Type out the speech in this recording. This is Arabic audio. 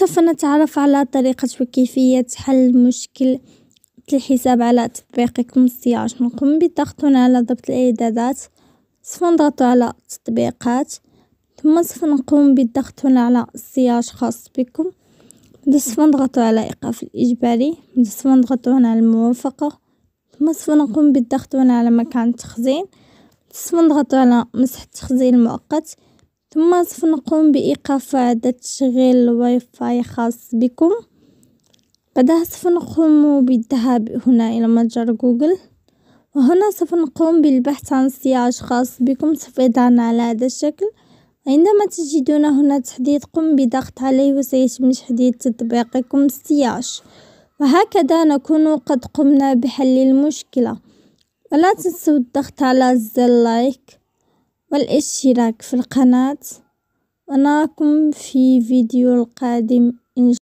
سوف نتعرف على طريقة وكيفية حل مشكل الحساب على تطبيقكم السياج نقوم بالضغط هنا على ضبط الاعدادات سوف نضغط على التطبيقات ثم سوف نقوم بالضغط هنا على سياج خاص بكم سوف نضغط على ايقاف الاجباري سوف نضغط هنا على الموافقة ثم سوف نقوم بالضغط هنا على مكان التخزين سوف نضغط على مسح التخزين المؤقت. ثم سوف نقوم بايقاف إعادة تشغيل الواي فاي خاص بكم، بعدها سوف نقوم بالذهاب هنا الى متجر جوجل وهنا سوف نقوم بالبحث عن سياج خاص بكم سوف يظهرنا على هذا الشكل عندما تجدون هنا تحديد قم بضغط عليه وسيتم تحديد تطبيقكم السياج وهكذا نكون قد قمنا بحل المشكلة ولا تنسوا الضغط على زر لايك. والاشتراك في القناة ونراكم في فيديو القادم إن